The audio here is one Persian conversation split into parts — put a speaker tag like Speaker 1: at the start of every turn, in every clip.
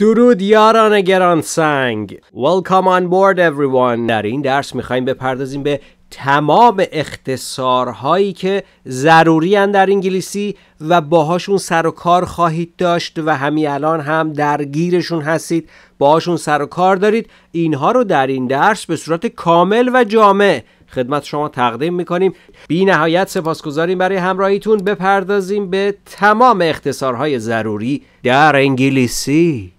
Speaker 1: درود یاران گران سنگ Welcome on board everyone در این درس میخوایم بپردازیم به تمام اختصارهایی که ضروری در انگلیسی و باهاشون سر و کار خواهید داشت و همین الان هم درگیرشون هستید باهاشون سر و کار دارید اینها رو در این درس به صورت کامل و جامع خدمت شما تقدیم میکنیم بی نهایت سپاسگزاریم برای همراهیتون بپردازیم به تمام اختصارهای ضروری در انگلیسی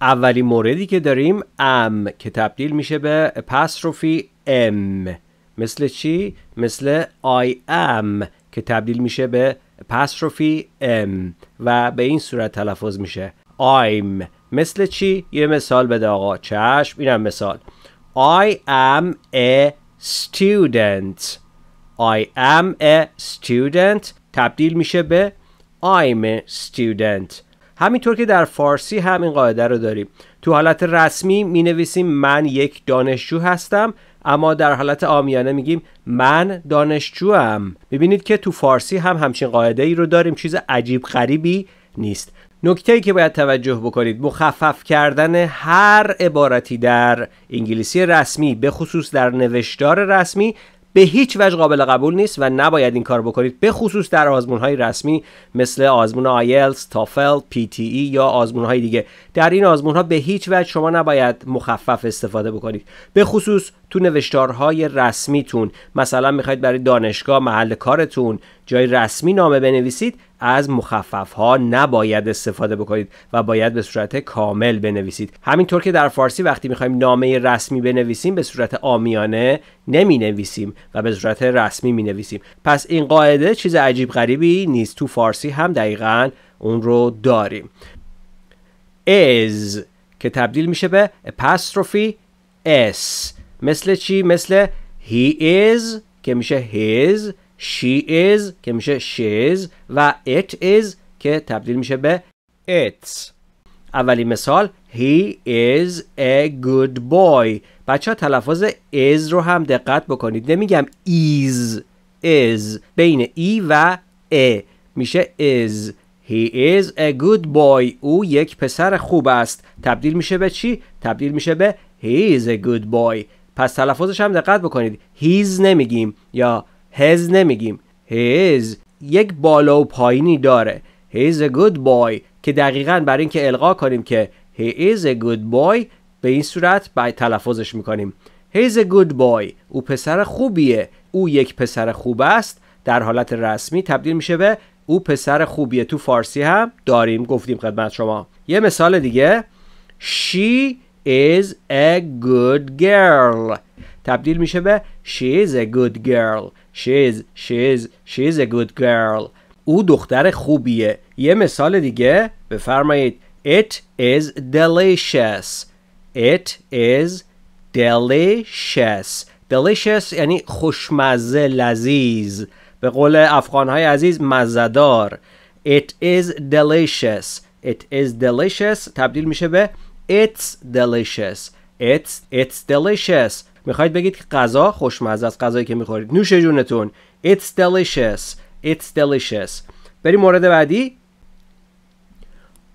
Speaker 1: اولین موردی که داریم ام که تبدیل میشه به پاستروفی ام مثل چی؟ مثل I am که تبدیل میشه به پاستروفی ام و به این صورت تلفظ میشه I'm مثل چی؟ یه مثال بده آقا چشم اینم مثال I am a student I am a student تبدیل میشه به I'm a student همینطور که در فارسی هم این قاعده رو داریم تو حالت رسمی می نویسیم من یک دانشجو هستم اما در حالت آمیانه میگیم من دانشجوم ببینید که تو فارسی هم همچین قاعده ای رو داریم چیز عجیب غریبی نیست نکته ای که باید توجه بکنید مخفف کردن هر عبارتی در انگلیسی رسمی به خصوص در نوشتار رسمی به هیچ وجه قابل قبول نیست و نباید این کار بکنید به خصوص در آزمون های رسمی مثل آزمون آیلز، تافل، پی تی ای یا آزمون های دیگه در این آزمون ها به هیچ وجه شما نباید مخفف استفاده بکنید به خصوص تو نوشتارهای رسمیتون مثلا میخواید برای دانشگاه محل کارتون جای رسمی نامه بنویسید از مخفف ها نباید استفاده بکنید و باید به صورت کامل بنویسید همینطور که در فارسی وقتی میخوایم نامه رسمی بنویسیم به صورت آمیانه نمی نویسیم و به صورت رسمی می نویسیم پس این قاعده چیز عجیب غریبی نیست تو فارسی هم دقیقا اون رو داریم از که تبدیل میشه به apostrophe s مثل چی؟ مثل he is که میشه his she is که میشه she is و it is که تبدیل میشه به it's اولی مثال He is a good boy بچه ها تلفظ is رو هم دقت بکنید نمیگم is is بین ای e و ا میشه is He is a good boy او یک پسر خوب است تبدیل میشه به چی؟ تبدیل میشه به He is a good boy پس تلفظش هم دقت بکنید He's نمیگیم یا هز نمیگیم هیز یک بالا و پایینی داره He is a good boy که دقیقا برای اینکه القا کنیم که He is a good boy به این صورت باید تلفظش میکنیم He is a good boy او پسر خوبیه او یک پسر خوب است در حالت رسمی تبدیل میشه به او پسر خوبیه تو فارسی هم داریم گفتیم خدمت شما یه مثال دیگه She is a good girl تبدیل میشه به She is a good girl شیز شیز شیز a good girl او دختر خوبیه یه مثال دیگه بفرمایید It is delicious It is delicious delicious یعنی خوشمزه لذیذ به قول افغانهای عزیز مزدار It is delicious It is delicious تبدیل میشه به It's delicious It's, it's delicious میخواید بگید که غذا خوشمزه است غذایی که میخورید نوش جونتون it's delicious it's delicious بریم مورد بعدی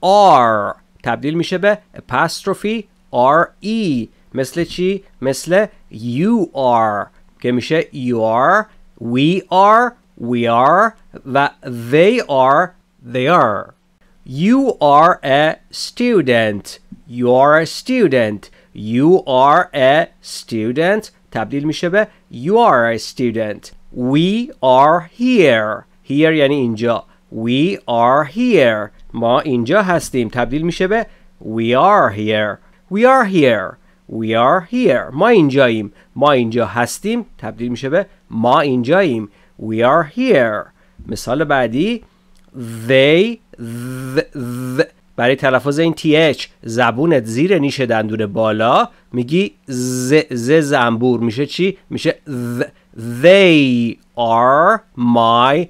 Speaker 1: R تبدیل میشه به apostrophe R E مثل چی مثل you are که میشه you are we are we are و they are they are you are a student you are a student You are a student تبدیل میشه به You are a student We are here Here یعنی اینجا We are here ما اینجا هستیم تبدیل میشه به We are here We are here We are here ما اینجاییم ما اینجا هستیم تبدیل میشه به ما اینجاییم We are here مثال بعدی They برای تلفظ این اچ زبونت زیر نیش دندون بالا میگی ز, ز زنبور میشه چی؟ میشه They are my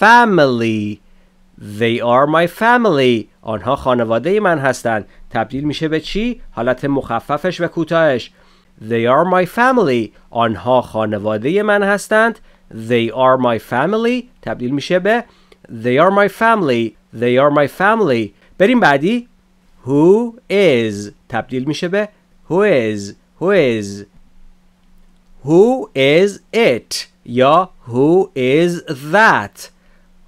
Speaker 1: family They are my family آنها خانواده من هستند تبدیل میشه به چی؟ حالت مخففش و کوتاهش They are my family آنها خانواده من هستند They are my family تبدیل میشه به They are my family They are my family بریم بعدی who is تبدیل میشه به who is who is who is it یا who is that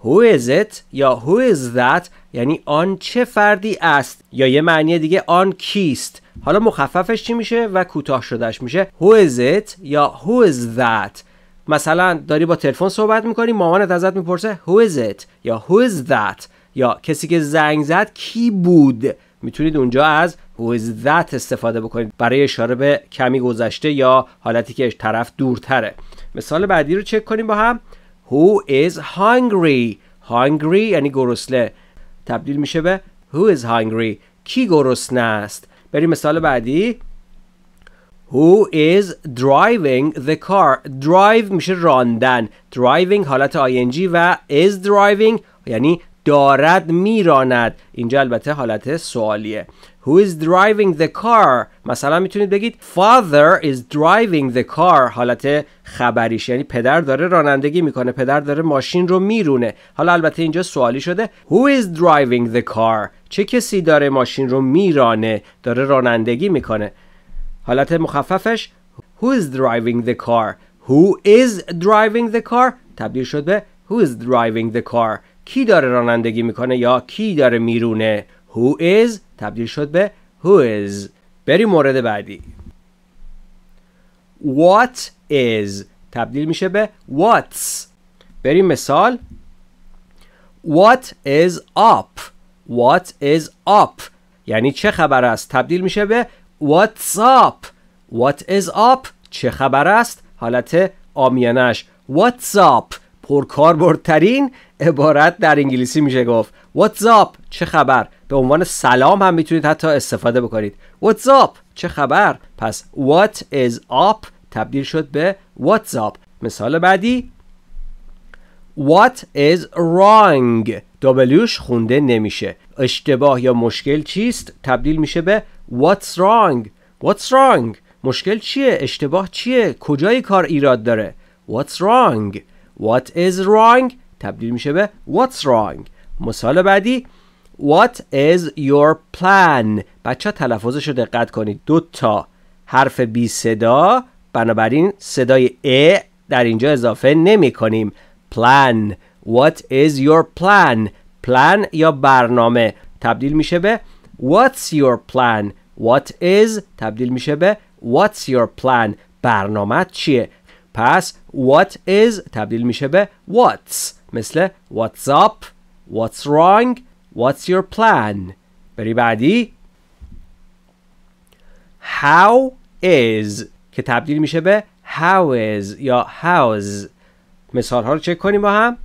Speaker 1: who is it یا who is that یعنی آن چه فردی است یا یه معنی دیگه آن کیست حالا مخففش چی میشه و کوتاه شدهش میشه who is it یا who is that مثلا داری با تلفن صحبت میکنی مامانت ازت میپرسه who is it یا who is that یا کسی که زنگ زد کی بود میتونید اونجا از is that استفاده بکنید برای اشاره به کمی گذشته یا حالتی که طرف دورتره مثال بعدی رو چک کنیم با هم Who is hungry hungry یعنی گرسنه تبدیل میشه به Who is hungry کی گرسنه است بریم مثال بعدی Who is driving the car Drive میشه راندن Driving حالت ing و is driving یعنی دارد میراند اینجا البته حالت سوالیه Who is driving the car مثلا میتونید بگید Father is driving the car حالت خبریش یعنی پدر داره رانندگی میکنه پدر داره ماشین رو میرونه حالا البته اینجا سوالی شده Who is driving the car چه کسی داره ماشین رو میرانه داره رانندگی میکنه حالت مخففش Who is driving the car Who is driving the car تبدیل شد به Who is driving the car کی داره رانندگی میکنه یا کی داره میرونه who is تبدیل شد به who is بریم مورد بعدی what is تبدیل میشه به what's بریم مثال what is up what is up یعنی چه خبر است تبدیل میشه به what's up what is up چه خبر است حالت آمیانش what's up پرکاربردترین عبارت در انگلیسی میشه گفت What's up چه خبر به عنوان سلام هم میتونید حتی استفاده بکنید What's up چه خبر پس What is up تبدیل شد به What's up مثال بعدی What is wrong دابلیوش خونده نمیشه اشتباه یا مشکل چیست تبدیل میشه به What's wrong What's wrong مشکل چیه اشتباه چیه کجای کار ایراد داره What's wrong What is wrong تبدیل میشه به What's wrong مثال بعدی What is your plan بچه تلفظش رو دقت کنید دو تا حرف بی صدا بنابراین صدای ا در اینجا اضافه نمی کنیم plan What is your plan plan یا برنامه تبدیل میشه به What's your plan What is تبدیل میشه به What's your plan برنامه چیه پس What is تبدیل میشه به What's مثل What's up? What's wrong? What's your plan? بری بعدی How is که تبدیل میشه به How is یا How's مثال ها رو چک کنیم با هم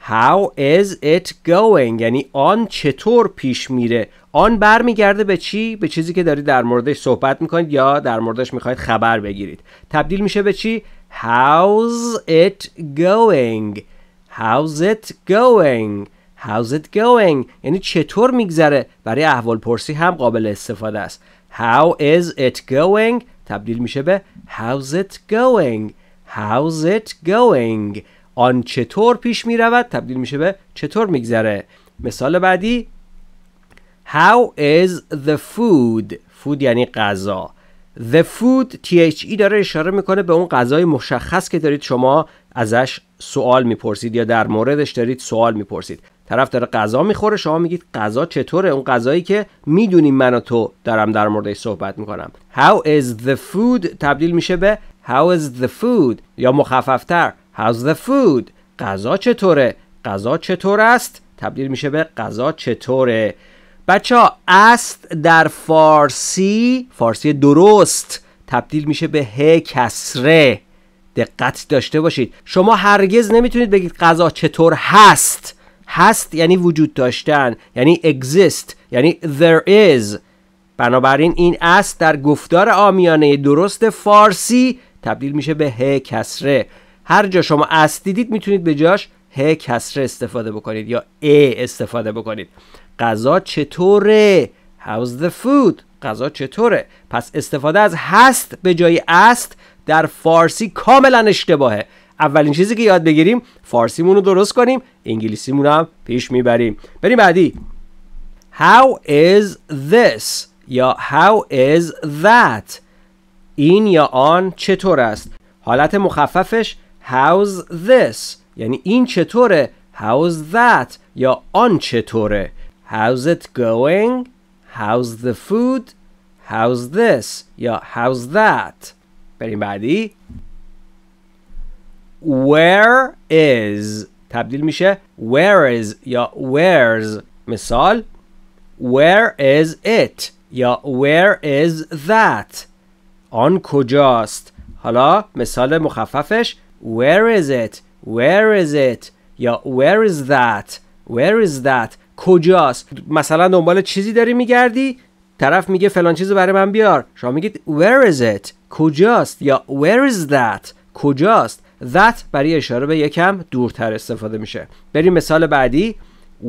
Speaker 1: How is it going یعنی آن چطور پیش میره آن برمیگرده به چی به چیزی که دارید در موردش صحبت میکنید یا در موردش میخواید خبر بگیرید تبدیل میشه به چی How's it going How's it going? How's it going? یعنی چطور میگذره برای احوال پرسی هم قابل استفاده است How is it going? تبدیل میشه به How's it going? How's it going? آن چطور پیش میرود تبدیل میشه به چطور میگذره مثال بعدی How is the food? Food یعنی غذا The Food THE داره اشاره میکنه به اون غذای مشخص که دارید شما ازش سوال میپرسید یا در موردش دارید سوال میپرسید طرف داره غذا میخوره شما میگید غذا چطوره اون غذایی که میدونیم من و تو دارم در موردش صحبت میکنم How is the food تبدیل میشه به How is the food یا مخففتر How's the food غذا چطوره غذا چطور است تبدیل میشه به غذا چطوره بچه ها است در فارسی فارسی درست تبدیل میشه به ه کسره دقت داشته باشید شما هرگز نمیتونید بگید غذا چطور هست هست یعنی وجود داشتن یعنی exist یعنی there is بنابراین این است در گفتار آمیانه درست فارسی تبدیل میشه به ه کسره هر جا شما است دیدید میتونید به جاش ه کسر استفاده بکنید یا ا استفاده بکنید غذا چطوره هاوز the فود غذا چطوره پس استفاده از هست به جای است در فارسی کاملا اشتباهه اولین چیزی که یاد بگیریم فارسیمون رو درست کنیم انگلیسیمون هم پیش میبریم بریم بعدی How is this یا How is that این یا آن چطور است حالت مخففش How's this یعنی این چطوره How's that یا آن چطوره How's it going How's the food How's this یا How's that بریم بعدی Where is تبدیل میشه Where is یا Where's مثال Where is it یا Where is that آن کجاست حالا مثال مخففش Where is it where is it یا where is that where is that کجاست مثلا دنبال چیزی داری میگردی طرف میگه فلان چیزو برای من بیار شما میگید where is it کجاست یا where is that کجاست that برای اشاره به یکم دورتر استفاده میشه بریم مثال بعدی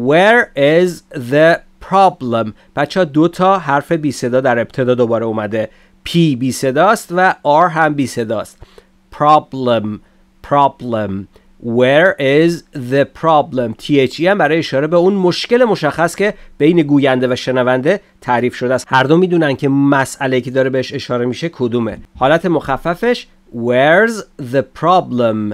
Speaker 1: where is the problem بچه ها دو تا حرف بی صدا در ابتدا دوباره اومده P بی صداست و R هم بی صداست problem problem Where is the problem THE برای اشاره به اون مشکل مشخص که بین گوینده و شنونده تعریف شده است هر دو میدونن که مسئله که داره بهش اشاره میشه کدومه حالت مخففش Where's the problem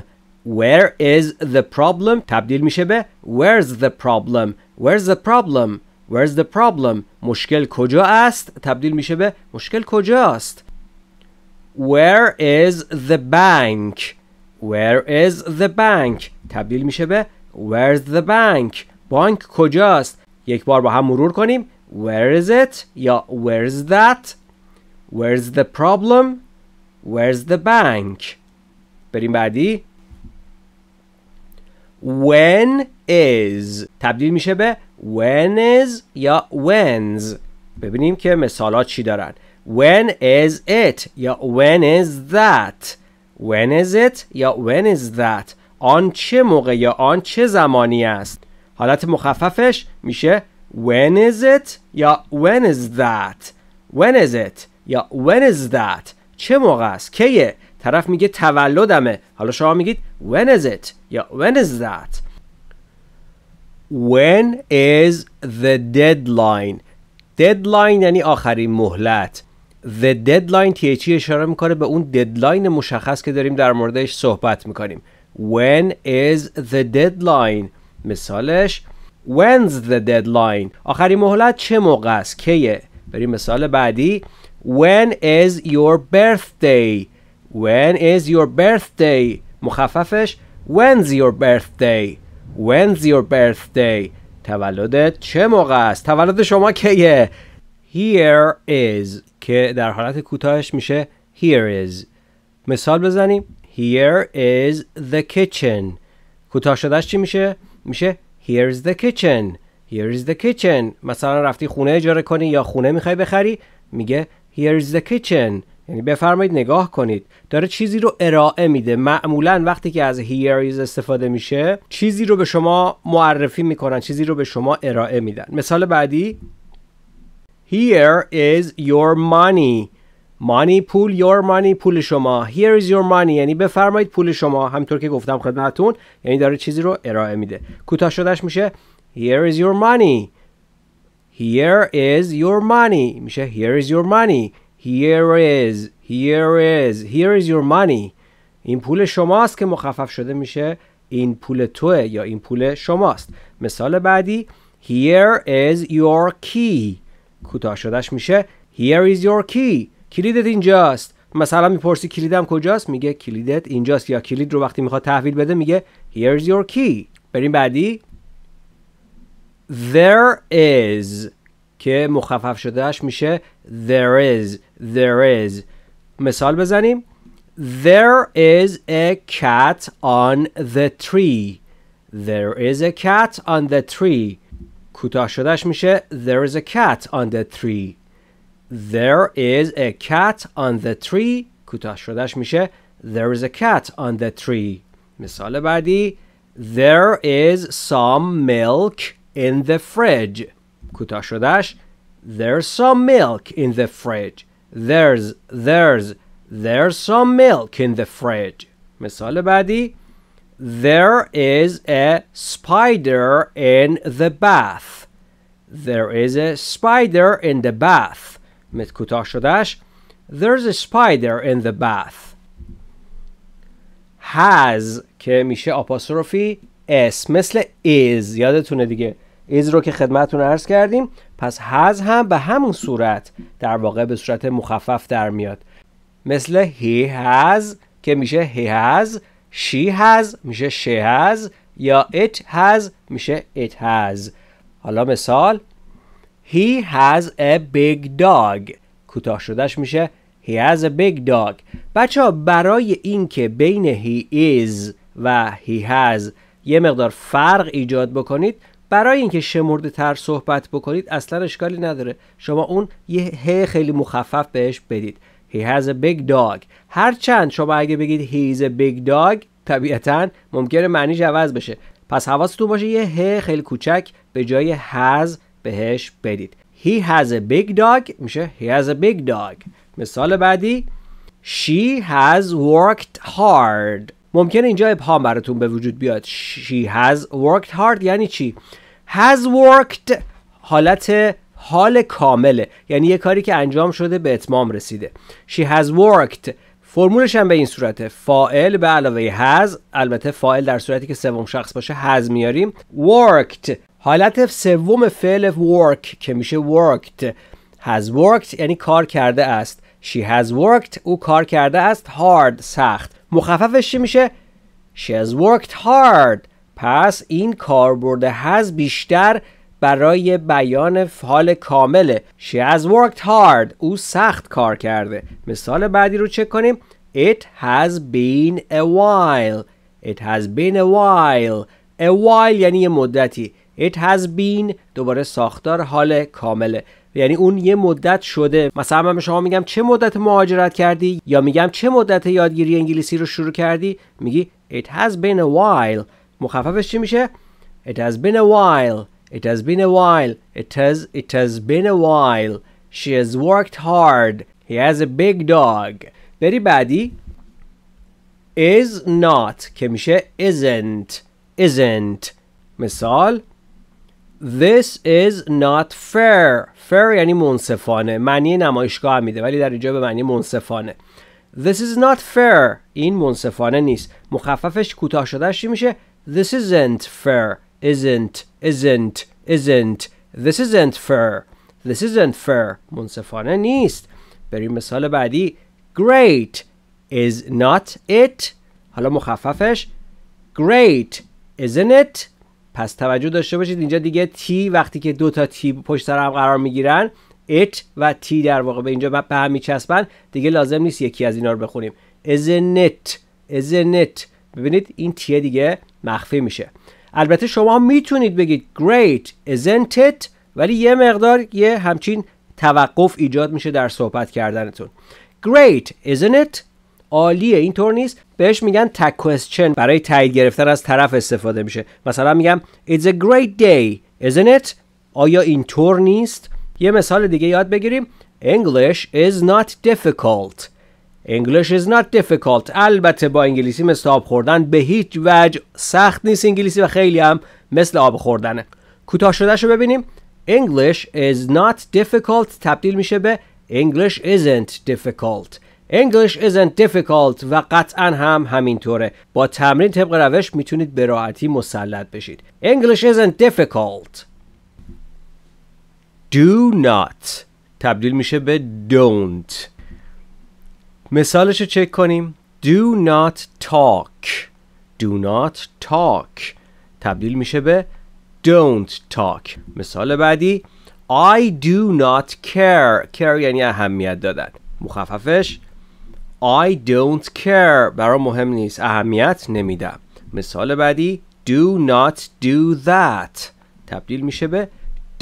Speaker 1: Where is the problem تبدیل میشه به Where's the problem Where's the problem Where's the problem مشکل کجا است تبدیل میشه به مشکل کجاست Where is the bank Where is the bank تبدیل میشه به Where's the bank بانک کجاست یک بار با هم مرور کنیم Where is it یا Where's that Where's the problem Where's the bank بریم بعدی When is تبدیل میشه به When is یا when's ببینیم که مثالات چی دارن When is it یا when is that When is it یا when is that آن چه موقع یا آن چه زمانی است حالت مخففش میشه When is it یا when is that When is it یا when is that چه موقع است کیه طرف میگه تولدمه حالا شما میگید when is it یا when is that When is the deadline deadline یعنی آخرین مهلت The Deadline THE اشاره میکنه به اون ددلاین مشخص که داریم در موردش صحبت میکنیم When is the deadline مثالش When's the deadline آخرین مهلت چه موقع است کیه بریم مثال بعدی When is your birthday When is your birthday مخففش When's your birthday When's your birthday تولدت چه موقع است تولد شما کیه here is که در حالت کوتاهش میشه here is مثال بزنیم here is the kitchen کوتاه شدهش چی میشه میشه is the kitchen Here is the kitchen مثلا رفتی خونه اجاره کنی یا خونه میخوای بخری میگه is the kitchen یعنی بفرمایید نگاه کنید داره چیزی رو ارائه میده معمولا وقتی که از here is استفاده میشه چیزی رو به شما معرفی میکنن چیزی رو به شما ارائه میدن مثال بعدی Here is your money money پول your money پول شما here is your money یعنی بفرمایید پول شما همینطور که گفتم خدمتون یعنی داره چیزی رو ارائه میده کوتاه شدهش میشه here is your money here is your money میشه here is your money here is here is here is your money این پول شماست که مخفف شده میشه این پول توه یا این پول شماست مثال بعدی here is your key کوتاه شدهش میشه Here is your key کلیدت اینجاست مثلا میپرسی کلیدم کجاست میگه کلیدت اینجاست یا کلید رو وقتی میخواد تحویل بده میگه Here is your key بریم بعدی There is که مخفف شدهش میشه There is There is مثال بزنیم There is a cat on the tree There is a cat on the tree کوتاه شدهش میشه There is a cat on the tree There is a cat on the tree کوتاه شدهش میشه There is a cat on the tree مثال بعدی There is some milk in the fridge کوتاه شدهش There's some milk in the fridge There's There's There's some milk in the fridge مثال بعدی There is a spider in the bath. There is a spider in the bath. مت کوتاه شدهش. There's a spider in the bath. Has که میشه آپاسروفی اس مثل is یادتونه دیگه is رو که خدمتون عرض کردیم پس has هم به همون صورت در واقع به صورت مخفف در میاد مثل he has که میشه he has she has میشه she has یا it has میشه it has حالا مثال he has a big dog کوتاه شدهش میشه he has a big dog بچه ها برای اینکه بین he is و he has یه مقدار فرق ایجاد بکنید برای اینکه شمرده تر صحبت بکنید اصلا اشکالی نداره شما اون یه ه خیلی مخفف بهش بدید He has a big dog. هرچند شما اگه بگید he is a big dog طبیعتا ممکنه معنیش عوض بشه. پس حواستون باشه یه ه خیلی کوچک به جای has بهش بدید. He has a big dog میشه he has a big dog. مثال بعدی She has worked hard. ممکنه اینجا ابهام براتون به وجود بیاد. She has worked hard یعنی چی؟ Has worked حالت حال کامله یعنی یه کاری که انجام شده به اتمام رسیده she has worked فرمولش هم به این صورته فائل به علاوه has البته فائل در صورتی که سوم شخص باشه has میاریم worked حالت سوم فعل work که میشه worked has worked یعنی کار کرده است she has worked او کار کرده است hard سخت مخففش چی میشه she has worked hard پس این کاربرد has بیشتر برای بیان حال کامله She has worked hard او سخت کار کرده مثال بعدی رو چک کنیم It has been a while It has been a while A while یعنی یه مدتی It has been دوباره ساختار حال کامله یعنی اون یه مدت شده مثلا من به شما میگم چه مدت مهاجرت کردی یا میگم چه مدت یادگیری انگلیسی رو شروع کردی میگی It has been a while مخففش چی میشه It has been a while It has been a while. It has it has been a while. She has worked hard. He has a big dog. Very بعدی is not که میشه isn't isn't مثال This is not fair fair یعنی منصفانه معنی نمایشگاه میده ولی در اینجا به معنی منصفانه This is not fair این منصفانه نیست مخففش کوتاه شدهش میشه This isn't fair isn't isn't isn't this isn't fair this isn't fair منصفانه نیست بریم مثال بعدی great is not it حالا مخففش great isn't it پس توجه داشته باشید اینجا دیگه تی وقتی که دو تا تی پشت سر هم قرار میگیرن it و تی در واقع به اینجا به هم میچسبن دیگه لازم نیست یکی از اینا رو بخونیم isn't it isn't it ببینید این تیه دیگه مخفی میشه البته شما میتونید بگید great isn't it ولی یه مقدار یه همچین توقف ایجاد میشه در صحبت کردنتون great isn't it عالیه اینطور نیست بهش میگن تک question برای تایید گرفتن از طرف استفاده میشه مثلا میگم it's a great day isn't it آیا اینطور نیست یه مثال دیگه یاد بگیریم English is not difficult English is not difficult البته با انگلیسی مثل آب خوردن به هیچ وجه سخت نیست انگلیسی و خیلی هم مثل آب خوردنه کوتاه شده شو ببینیم English is not difficult تبدیل میشه به English isn't difficult English isn't difficult و قطعا هم همینطوره با تمرین طبق روش میتونید به راحتی مسلط بشید English isn't difficult Do not تبدیل میشه به don't مثالش رو چک کنیم Do not talk Do not talk تبدیل میشه به Don't talk مثال بعدی I do not care care یعنی اهمیت دادن مخففش I don't care برا مهم نیست اهمیت نمیدم مثال بعدی Do not do that تبدیل میشه به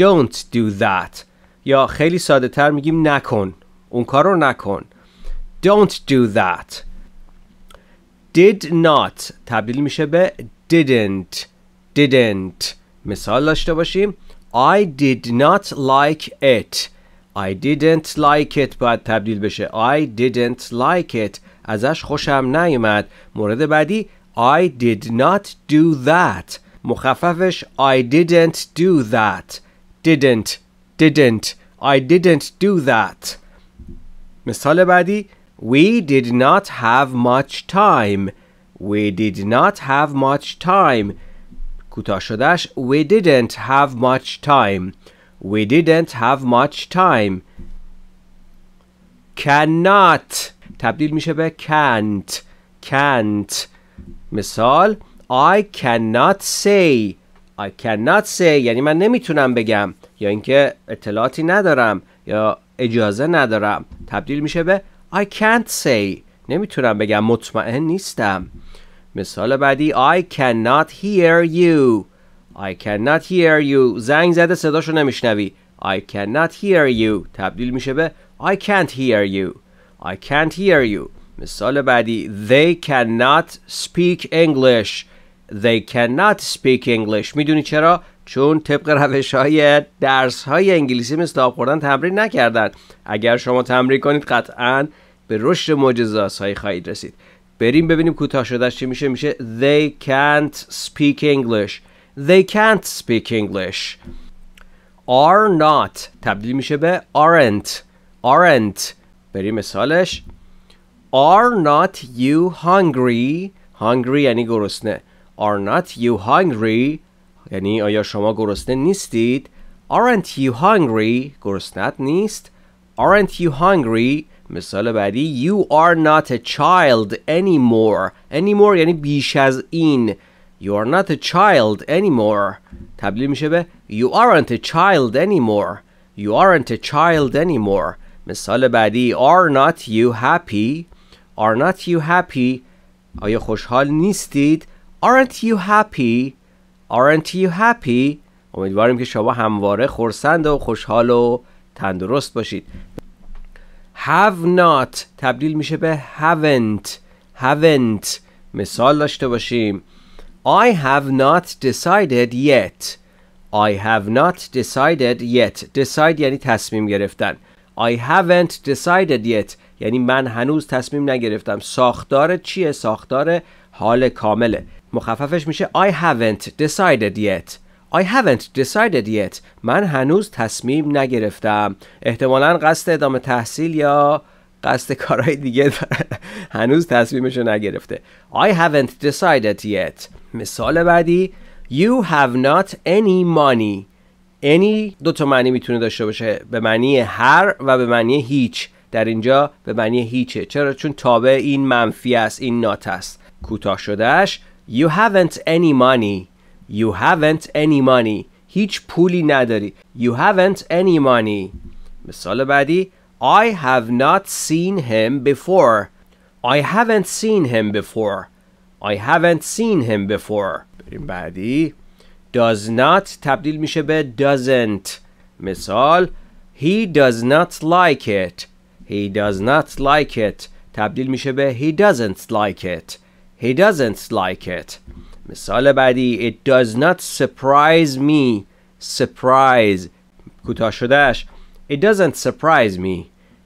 Speaker 1: Don't do that یا خیلی ساده تر میگیم نکن اون کار رو نکن Don't do that. Did not تبدیل میشه به didn't didn't مثال داشته باشیم I did not like it I didn't like it باید تبدیل بشه I didn't like it ازش خوشم نیومد مورد بعدی I did not do that مخففش I didn't do that didn't didn't I didn't do that مثال بعدی we did not have much time. We did not have much time. کوتاه شدهش We didn't have much time. We didn't have much time. Cannot تبدیل میشه به can't. Can't. مثال I cannot say. I cannot say یعنی من نمیتونم بگم یا اینکه اطلاعاتی ندارم یا اجازه ندارم تبدیل میشه به I can't say نمیتونم بگم مطمئن نیستم مثال بعدی I cannot hear you I cannot hear you زنگ زده صداشو نمیشنوی I cannot hear you تبدیل میشه به I can't hear you I can't hear you مثال بعدی They cannot speak English They cannot speak English میدونی چرا؟ چون طبق روش های درس های انگلیسی مثل آب خوردن تمرین نکردن اگر شما تمرین کنید قطعا به رشد آسایی خواهید رسید بریم ببینیم کوتاه شدهش چی میشه میشه they can't speak English they can't speak English are not تبدیل میشه به aren't aren't بریم مثالش are not you hungry hungry یعنی گرسنه are not you hungry یعنی آیا شما گرسنه نیستید aren't you hungry گرسنت نیست aren't you hungry مثال بعدی You are not a child anymore Anymore یعنی بیش از این You are not a child anymore تبدیل میشه به You aren't a child anymore You aren't a child anymore مثال بعدی Are not you happy Are not you happy آیا خوشحال نیستید Aren't you happy Aren't you happy امیدواریم که شما همواره خورسند و خوشحال و تندرست باشید have not تبدیل میشه به haven't haven't مثال داشته باشیم I have not decided yet I have not decided yet decide یعنی تصمیم گرفتن I haven't decided yet یعنی من هنوز تصمیم نگرفتم ساختار چیه؟ ساختار حال کامله مخففش میشه I haven't decided yet I haven't decided yet. من هنوز تصمیم نگرفتم. احتمالا قصد ادامه تحصیل یا قصد کارهای دیگه هنوز تصمیمشو نگرفته. I haven't decided yet. مثال بعدی You have not any money. any دو تا معنی میتونه داشته باشه به معنی هر و به معنی هیچ. در اینجا به معنی هیچه. چرا چون تابع این منفی است، این نات است. کوتاه شدهش You haven't any money. You haven't any money. هیچ پولی نداری. You haven't any money. مثال بعدی I have not seen him before. I haven't seen him before. I haven't seen him before. بریم بعدی Does not تبدیل میشه به doesn't. مثال He does not like it. He does not like it. تبدیل میشه به He doesn't like it. He doesn't like it. مثال بعدی It does not surprise me Surprise کوتاه شدهش It doesn't surprise me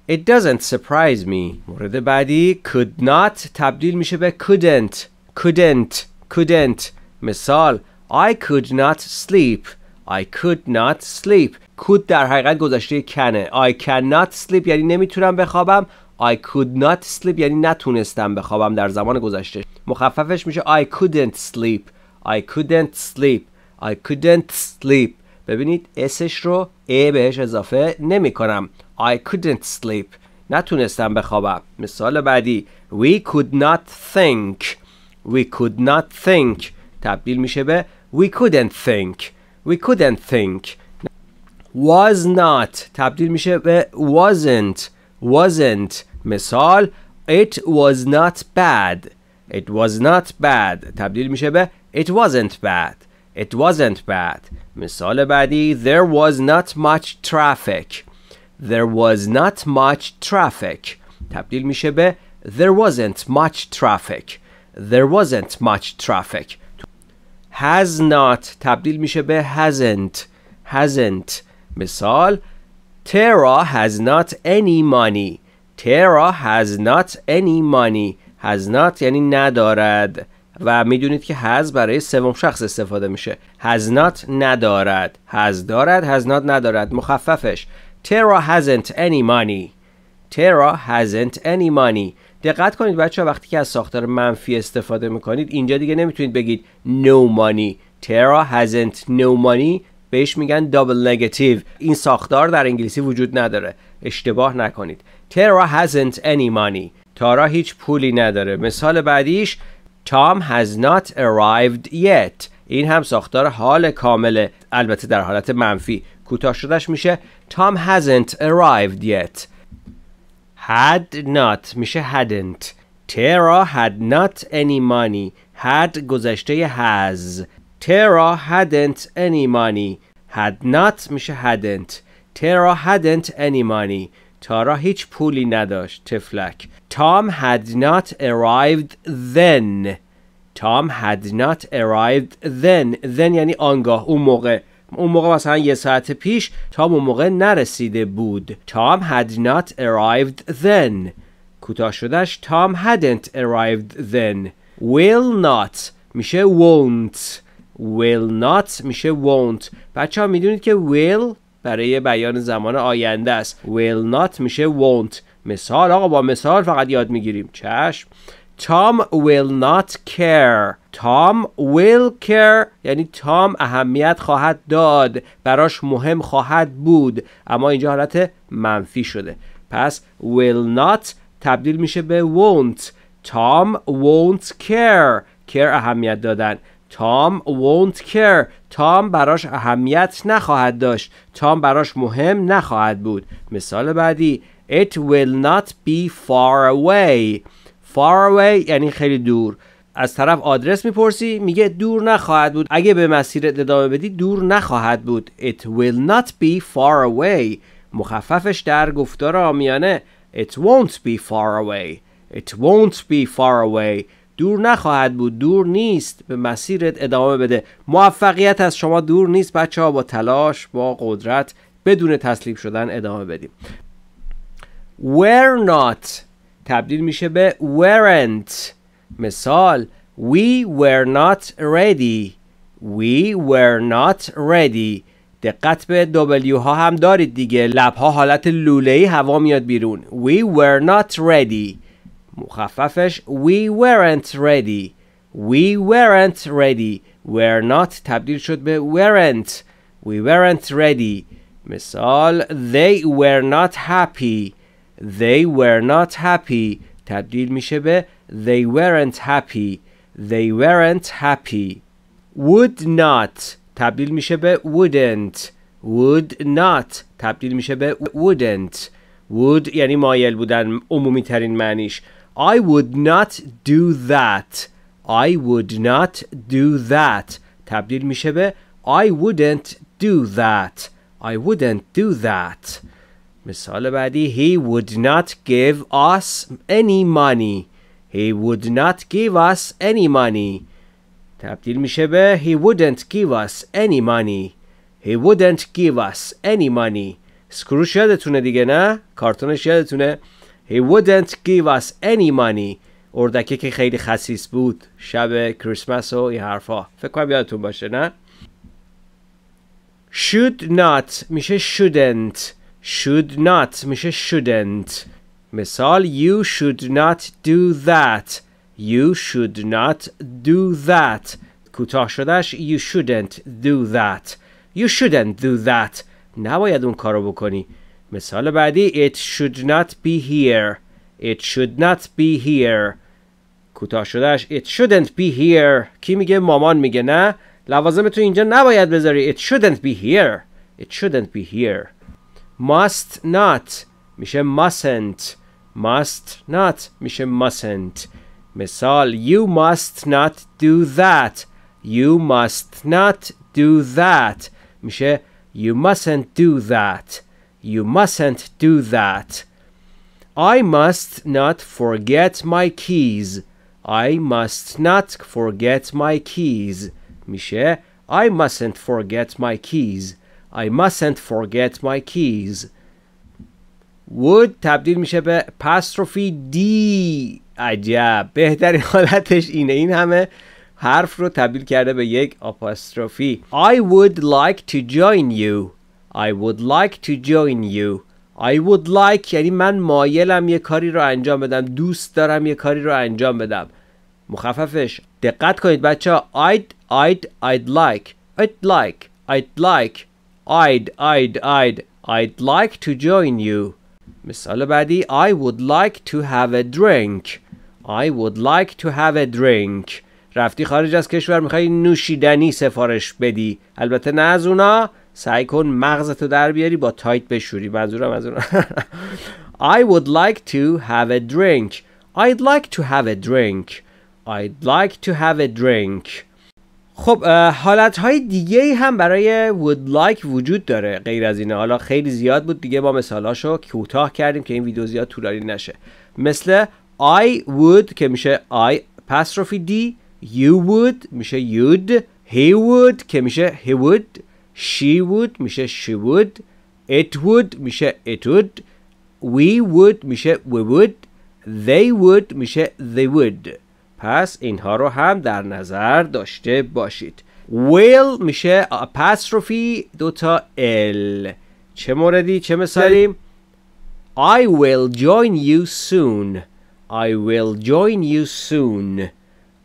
Speaker 1: It doesn't surprise me مورد بعدی Could not تبدیل میشه به couldn't Couldn't Couldn't مثال I could not sleep I could not sleep could در حقیقت گذشته کنه I cannot sleep یعنی نمیتونم بخوابم I could not sleep یعنی نتونستم بخوابم در زمان گذشته مخففش میشه I couldn't sleep I couldn't sleep I couldn't sleep ببینید اسش رو A بهش اضافه نمی کنم I couldn't sleep نتونستم بخوابم مثال بعدی We could not think We could not think تبدیل میشه به We couldn't think We couldn't think Was not تبدیل میشه به wasn't Wasn't مثال It was not bad It was not bad تبدیل میشه به It wasn't bad It wasn't bad مثال بعدی There was not much traffic There was not much traffic تبدیل میشه به There wasn't much traffic There wasn't much traffic Has not تبدیل میشه به hasn't Hasn't مثال Tara has not any money Tara has not any money has not یعنی ندارد و میدونید که has برای سوم شخص استفاده میشه has not ندارد has دارد has not ندارد مخففش Tara hasn't any money Tara hasn't any money دقت کنید بچه وقتی که از ساختار منفی استفاده میکنید اینجا دیگه نمیتونید بگید no money Tara hasn't no money بهش میگن double negative این ساختار در انگلیسی وجود نداره اشتباه نکنید Tara hasn't any money تارا هیچ پولی نداره مثال بعدیش تام has not arrived yet این هم ساختار حال کامل. البته در حالت منفی کوتاه شدهش میشه تام hasn't arrived yet had not میشه hadn't ترا had not any money had گذشته has ترا hadn't any money had not میشه hadn't ترا hadn't any money تارا هیچ پولی نداشت تفلک تام had not arrived then تام had not arrived then then یعنی آنگاه اون موقع اون موقع مثلا یه ساعت پیش تام اون موقع نرسیده بود تام had not arrived then کوتاه شدهش تام hadn't arrived then will not میشه won't will not میشه won't بچه ها میدونید که will برای بیان زمان آینده است will not میشه won't مثال آقا با مثال فقط یاد میگیریم چشم Tom will not care تام will care یعنی تام اهمیت خواهد داد براش مهم خواهد بود اما اینجا حالت منفی شده پس will not تبدیل میشه به won't tom won't care care اهمیت دادن تام won't care تام براش اهمیت نخواهد داشت تام براش مهم نخواهد بود مثال بعدی It will not be far away far away یعنی خیلی دور از طرف آدرس میپرسی میگه دور نخواهد بود اگه به مسیر ادامه بدی دور نخواهد بود It will not be far away مخففش در گفتار آمیانه It won't be far away It won't be far away دور نخواهد بود دور نیست به مسیرت ادامه بده موفقیت از شما دور نیست بچه ها با تلاش با قدرت بدون تسلیم شدن ادامه بدیم were not تبدیل میشه به weren't مثال we were not ready we were not ready دقت به W ها هم دارید دیگه لب ها حالت لوله ای هوا میاد بیرون we were not ready مخففش we weren't ready we weren't ready were not تبدیل شد به weren't we weren't ready مثال they were not happy they were not happy تبدیل میشه به they weren't happy they weren't happy would not تبدیل میشه به wouldn't would not تبدیل میشه به wouldn't would یعنی مایل بودن عمومی ترین معنیش I would not do that I would not do that تبدیل میشه به I wouldn't do that I wouldn't do that مثال بعدی He would not give us any money He would not give us any money تبدیل میشه به He wouldn't give us any money He wouldn't give us any money سکروش یادتونه دیگه نه؟ کارتونش یادتونه؟ he wouldn't give us any money اردکی که خیلی خصیص بود شب کریسمس و این حرفا فکر کنم یادتون باشه نه should not میشه shouldn't should not میشه shouldn't مثال you should not do that you should not do that کوتاه شدهش you shouldn't do that you shouldn't do that نباید اون کارو بکنی مثال بعدی it should not be here it should not be here کوتاه شدهش it shouldn't be here کی میگه مامان میگه نه لوازم تو اینجا نباید بذاری it shouldn't be here it shouldn't be here must not میشه mustn't must not میشه mustn't مثال you must not do that you must not do that میشه you mustn't do that you mustn't do that. I must not forget my keys. I must not forget my keys. میشه I mustn't forget my keys. I mustn't forget my keys. Would تبدیل میشه به apostrophe D. عجب. بهترین حالتش اینه این همه حرف رو تبدیل کرده به یک apostrophe. I would like to join you. I would like to join you I would like یعنی من مایلم یه کاری رو انجام بدم دوست دارم یه کاری رو انجام بدم مخففش دقت کنید بچه I'd, I'd, I'd like I'd like I'd like I'd, I'd, I'd I'd like to join you مثال بعدی I would like to have a drink I would like to have a drink رفتی خارج از کشور میخوای نوشیدنی سفارش بدی البته نه از اونا سعی کن مغزتو در بیاری با تایت بشوری منظورم از اون I would like to have a drink I'd like to have a drink I'd like to have a drink خب حالت های دیگه هم برای would like وجود داره غیر از اینه حالا خیلی زیاد بود دیگه با مثالاشو کوتاه کردیم که این ویدیو زیاد طولانی نشه مثل I would که میشه I پسروفی you would میشه you'd he would که میشه he would she would میشه she would it would میشه it would we would میشه we would they would میشه they would پس اینها رو هم در نظر داشته باشید will میشه apostrophe دوتا ال چه موردی چه مثالی I will join you soon I will join you soon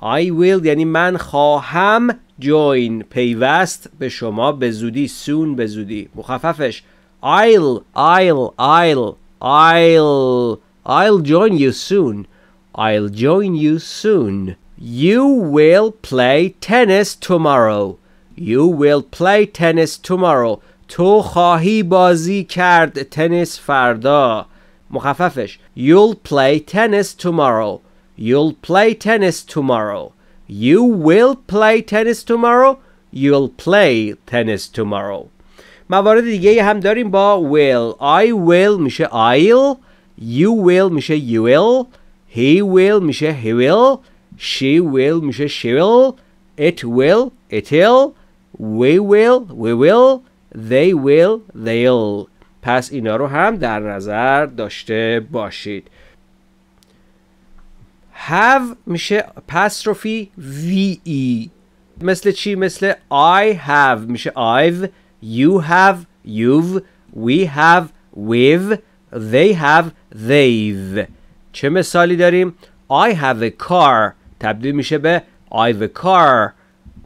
Speaker 1: I will یعنی من خواهم join پیوست به شما به زودی soon به زودی مخففش I'll I'll I'll I'll I'll join you soon I'll join you soon You will play tennis tomorrow You will play tennis tomorrow تو خواهی بازی کرد تنیس فردا مخففش You'll play tennis tomorrow You'll play tennis tomorrow. You will play tennis tomorrow. You'll play tennis tomorrow. موارد دیگه هم داریم با will. I will میشه I'll. You will میشه you will. He will میشه he will. She will میشه she will. It will it'll. We will we will. They will they'll. پس اینا رو هم در نظر داشته باشید. have میشه apostrophe ve مثل چی مثل I have میشه I've you have you've we have we've they have they've چه مثالی داریم I have a car تبدیل میشه به I've a car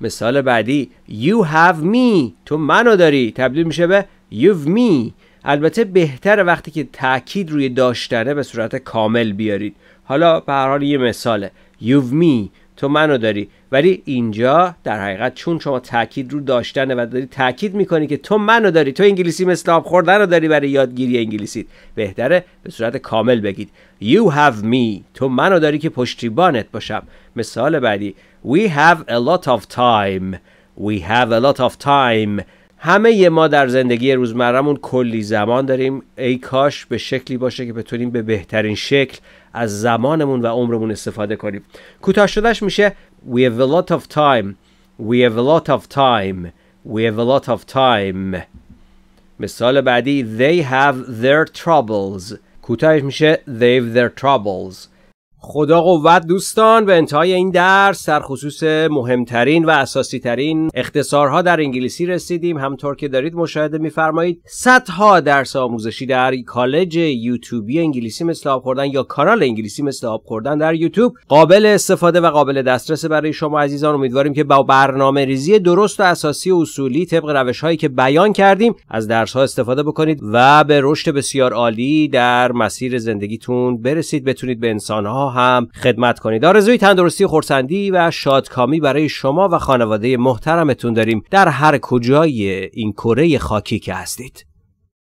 Speaker 1: مثال بعدی You have me تو منو داری تبدیل میشه به You've me البته بهتر وقتی که تاکید روی داشتنه به صورت کامل بیارید حالا به هر حال یه مثاله یو me تو منو داری ولی اینجا در حقیقت چون شما تاکید رو داشتنه و داری تاکید میکنی که تو منو داری تو انگلیسی مثل آب خوردن رو داری برای یادگیری انگلیسی بهتره به صورت کامل بگید you have me تو منو داری که پشتیبانت باشم مثال بعدی we have a lot of time we have a lot of time همه ما در زندگی روزمرهمون کلی زمان داریم ای کاش به شکلی باشه که بتونیم به بهترین شکل از زمانمون و عمرمون استفاده کنیم کوتاه شدهش میشه we have a lot of time we have a lot of time we have a lot of time مثال بعدی they have their troubles کوتاهش میشه they have their troubles خدا قوت دوستان به انتهای این درس در خصوص مهمترین و اساسی ترین اختصارها در انگلیسی رسیدیم همطور که دارید مشاهده میفرمایید صدها درس آموزشی در کالج یوتیوبی انگلیسی مثل آب یا کانال انگلیسی مثل آب خوردن در یوتیوب قابل استفاده و قابل دسترس برای شما عزیزان امیدواریم که با برنامه ریزی درست و اساسی و اصولی طبق روش هایی که بیان کردیم از درس ها استفاده بکنید و به رشد بسیار عالی در مسیر زندگیتون برسید بتونید به انسان ها هم خدمت کنید آرزوی تندرستی خورسندی و شادکامی برای شما و خانواده محترمتون داریم در هر کجای این کره خاکی که هستید